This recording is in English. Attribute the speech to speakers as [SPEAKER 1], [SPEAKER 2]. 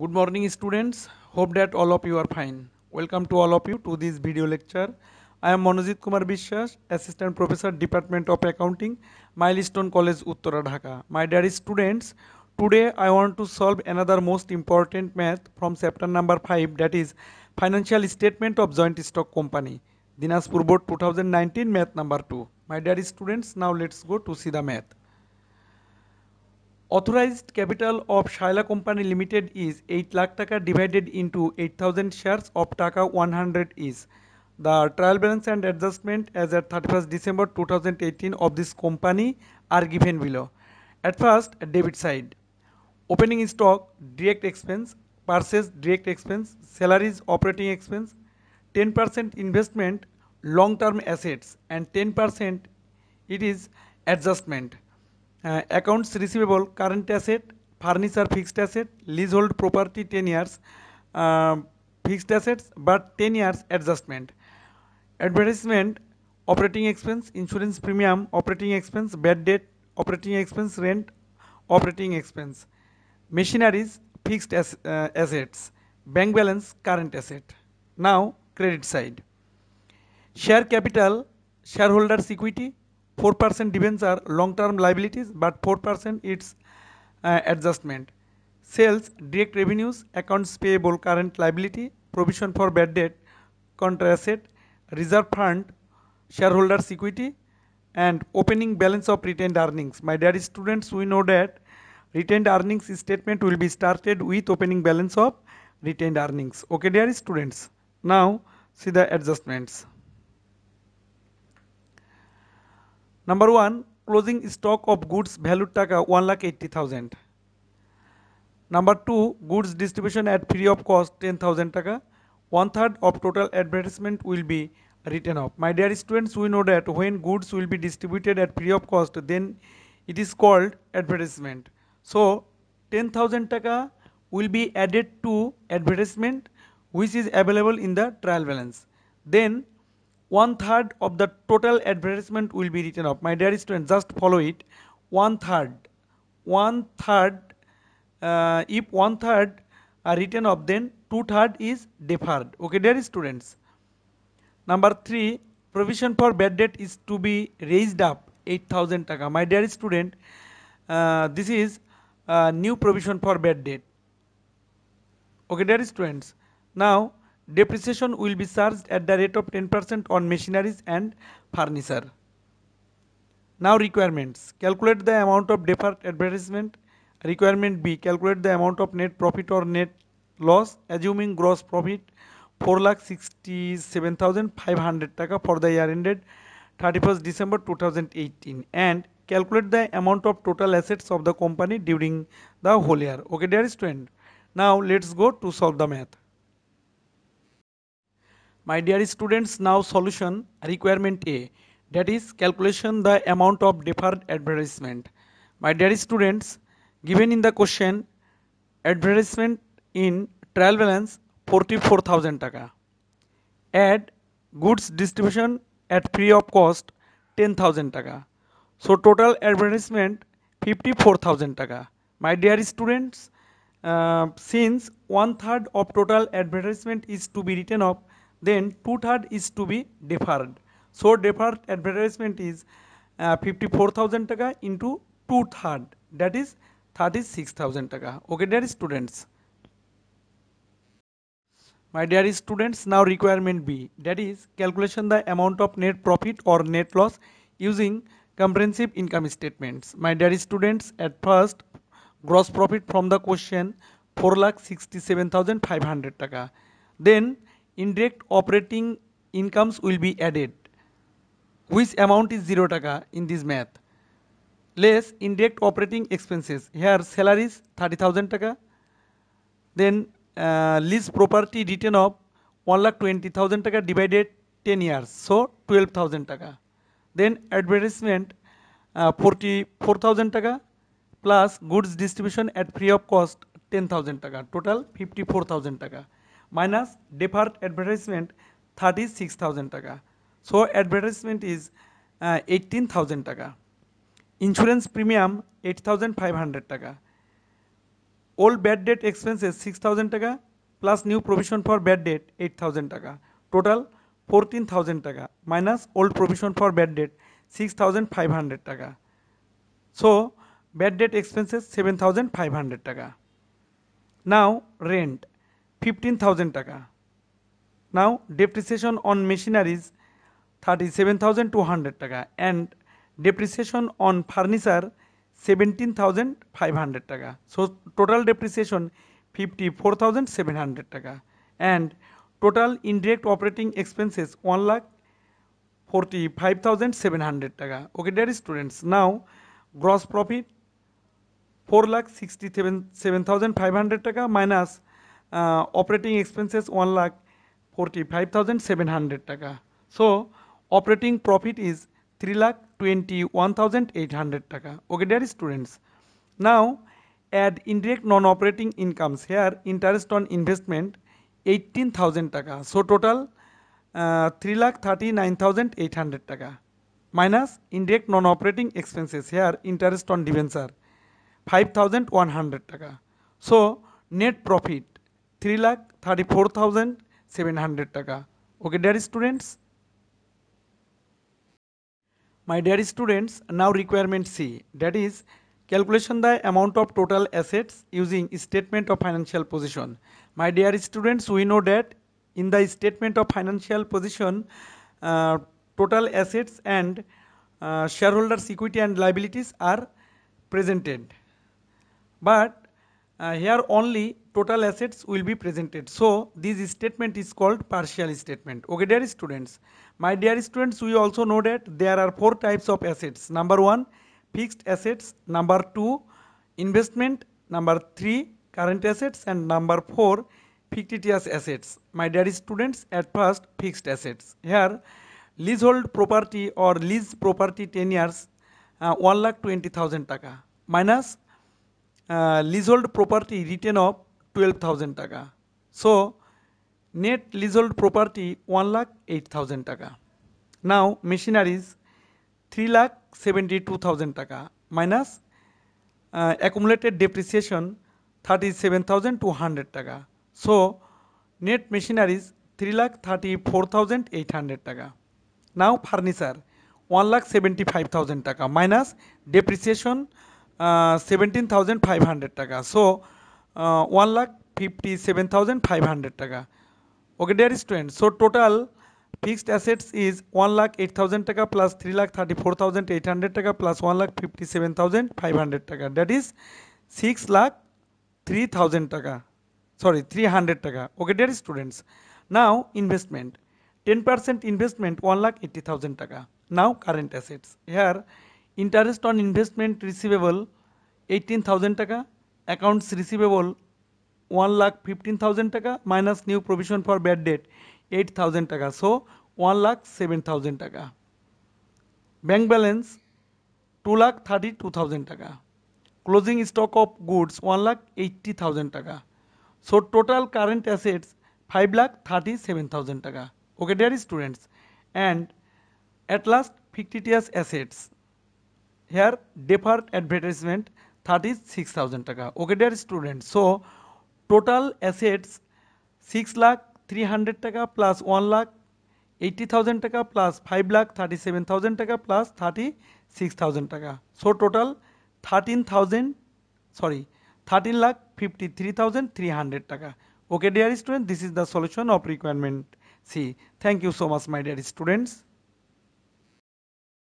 [SPEAKER 1] good morning students hope that all of you are fine welcome to all of you to this video lecture i am manojit kumar Bishwas, assistant professor department of accounting milestone college uttara dhaka my dear students today i want to solve another most important math from chapter number 5 that is financial statement of joint stock company dinaspur board 2019 math number 2 my dear students now let's go to see the math Authorized capital of Shaila Company Limited is 8 lakh taka divided into 8000 shares of taka 100 is. The trial balance and adjustment as at 31st December 2018 of this company are given below. At first, debit side. Opening stock, direct expense, purchase direct expense, salaries operating expense, 10% investment, long term assets and 10% it is adjustment. Uh, accounts receivable current asset furniture fixed asset leasehold property 10 years uh, fixed assets but 10 years adjustment advertisement operating expense insurance premium operating expense bad debt operating expense rent operating expense machineries fixed uh, assets bank balance current asset now credit side share capital shareholders equity 4% dividends are long-term liabilities but 4% it's uh, adjustment. Sales, direct revenues, accounts payable, current liability, provision for bad debt, contra asset, reserve fund, shareholders equity and opening balance of retained earnings. My dear students, we know that retained earnings statement will be started with opening balance of retained earnings. Okay dear students, now see the adjustments. Number one, closing stock of goods valued taka 80,000. Number two, goods distribution at free of cost 10,000 taka. One third of total advertisement will be written off. My dear students, we know that when goods will be distributed at free of cost, then it is called advertisement. So 10,000 taka will be added to advertisement which is available in the trial balance. Then one third of the total advertisement will be written off my dear student just follow it one third one third uh, if one third are written off then two third is deferred okay dear students number three provision for bad debt is to be raised up 8000 taka my dear student uh, this is uh, new provision for bad debt okay dear students now Depreciation will be charged at the rate of 10% on machineries and furniture. Now requirements. Calculate the amount of deferred advertisement. Requirement B. Calculate the amount of net profit or net loss assuming gross profit 4 lakh taka for the year ended 31st December 2018 and calculate the amount of total assets of the company during the whole year. Okay dear student. Now let's go to solve the math. My dear students, now solution requirement A that is calculation the amount of deferred advertisement. My dear students, given in the question advertisement in trial balance 44,000 taka. Add goods distribution at free of cost 10,000 taka. So total advertisement 54,000 taka. My dear students, uh, since one third of total advertisement is to be written off, then two-third is to be deferred. So deferred advertisement is uh, 54,000 taka into two-third that is 36,000 taka. Okay dear students. My dear students now requirement B that is calculation the amount of net profit or net loss using comprehensive income statements. My dear students at first gross profit from the question 4,67,500 taka. Then indirect operating incomes will be added which amount is 0 taka in this math less indirect operating expenses here salaries 30000 taka then uh, lease property return of 120000 taka divided 10 years so 12000 taka then advertisement uh, 44000 taka plus goods distribution at free of cost 10000 taka total 54000 taka minus deferred advertisement thirty six thousand taka so advertisement is eighteen thousand taka insurance premium eight thousand five hundred taka old bad debt expenses six thousand taka plus new provision for bad debt eight thousand taka total fourteen thousand taka minus old provision for bad debt six thousand five hundred taka so bad debt expenses seven thousand five hundred taka now rent fifteen thousand taka now depreciation on machineries thirty seven thousand two hundred taka and depreciation on furniture seventeen thousand five hundred taka so total depreciation fifty four thousand seven hundred taka and total indirect operating expenses one lakh forty five thousand seven hundred taka okay dear students now gross profit four lakh sixty seven seven thousand five hundred taka minus uh, operating expenses 1 lakh 45,700 taka. So operating profit is 3 lakh 21,800 taka. Okay, dear students. Now add indirect non-operating incomes here interest on investment 18,000 taka. So total uh, 3 lakh 39,800 taka minus indirect non-operating expenses here interest on debenture 5100 taka. So net profit three lakh thirty four thousand seven hundred taka okay dear students my dear students now requirement C that is calculation the amount of total assets using statement of financial position my dear students you know that in the statement of financial position total assets and shareholders equity and liabilities are presented but here only total assets will be presented. So this statement is called partial statement. Okay, dear students. My dear students, we also know that there are four types of assets. Number one, fixed assets. Number two, investment. Number three, current assets. And number four, fictitious assets. My dear students, at first, fixed assets. Here, leasehold property or lease property 10 years, uh, 1 lakh 20,000 taka minus uh, leasehold property written off twelve thousand taka so net leasehold property one lakh eight thousand taka now machineries three lakh seventy two thousand taka minus accumulated depreciation thirty seven thousand two hundred taka so net machineries three lakh thirty four thousand eight hundred taka now furniture one lakh seventy five thousand taka minus depreciation seventeen thousand five hundred taka so one lakh fifty seven thousand five hundred taka okay dear student so total fixed assets is one lakh eight thousand taka plus three lakh thirty four thousand eight hundred taka plus one lakh fifty seven thousand five hundred taka that is six lakh three thousand taka sorry three hundred taka okay dear students now investment ten percent investment one lakh eighty thousand taka now current assets here interest on investment receivable eighteen thousand taka accounts receivable one lakh fifteen thousand টাকা minus new provision for bad debt eight thousand taka so one lakh seven thousand taka bank balance two lakh thirty two thousand taka closing stock of goods one lakh eighty thousand taka so total current assets five lakh thirty seven thousand taka okay dear students and at last fictitious assets here deferred advertisement thirty six thousand taka okay dear student so total assets six lakh three hundred taka plus one lakh eighty thousand taka plus five lakh thirty seven thousand taka plus thirty six thousand taka so total thirteen thousand sorry thirteen lakh fifty three thousand three hundred taka okay dear student this is the solution of requirement C thank you so much my dear students